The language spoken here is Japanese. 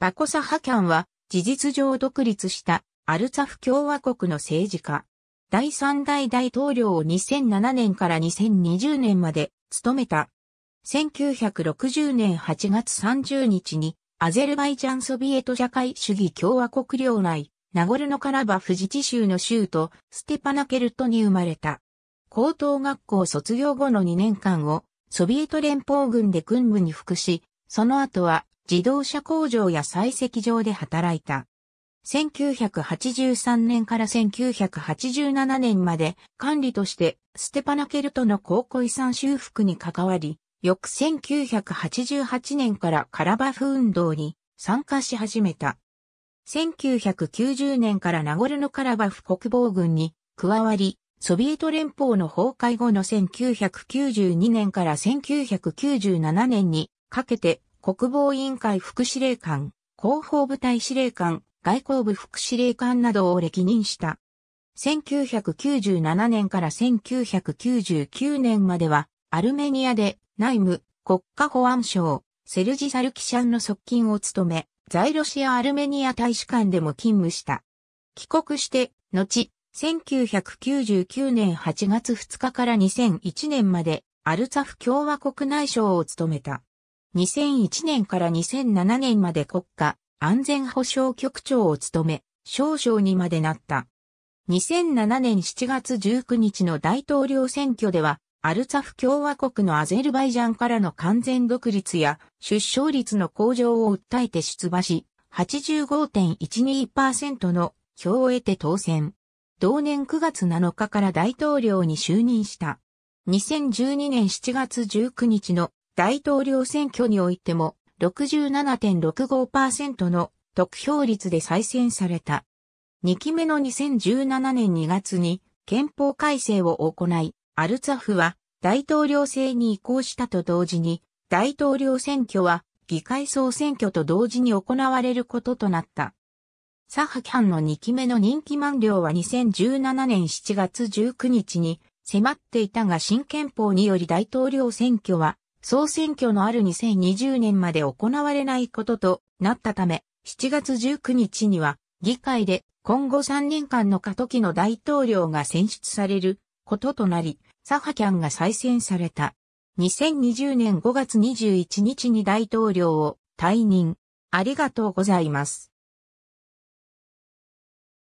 バコサハキャンは事実上独立したアルツァフ共和国の政治家。第三代大統領を2007年から2020年まで務めた。1960年8月30日にアゼルバイジャンソビエト社会主義共和国領内、ナゴルノカラバフ自治州の州都ステパナケルトに生まれた。高等学校卒業後の2年間をソビエト連邦軍で軍務に服し、その後は自動車工場や採石場で働いた。1983年から1987年まで管理としてステパナケルトの高校遺産修復に関わり、翌1988年からカラバフ運動に参加し始めた。1990年からナゴルノカラバフ国防軍に加わり、ソビエト連邦の崩壊後の1992年から1997年にかけて国防委員会副司令官、広報部隊司令官、外交部副司令官などを歴任した。1997年から1999年までは、アルメニアで内務、国家保安省、セルジ・サルキシャンの側近を務め、在ロシア・アルメニア大使館でも勤務した。帰国して、後、1999年8月2日から2001年まで、アルツァフ共和国内相を務めた。2001年から2007年まで国家安全保障局長を務め、少将にまでなった。2007年7月19日の大統領選挙では、アルツァフ共和国のアゼルバイジャンからの完全独立や出生率の向上を訴えて出馬し、85.12%の票を得て当選。同年9月7日から大統領に就任した。2012年7月19日の大統領選挙においても67.65%の得票率で再選された。2期目の2017年2月に憲法改正を行い、アルツァフは大統領制に移行したと同時に、大統領選挙は議会総選挙と同時に行われることとなった。サハキャンの2期目の任期満了は2017年7月19日に迫っていたが新憲法により大統領選挙は総選挙のある2020年まで行われないこととなったため、7月19日には議会で今後3年間の過渡期の大統領が選出されることとなり、サハキャンが再選された。2020年5月21日に大統領を退任。ありがとうございます。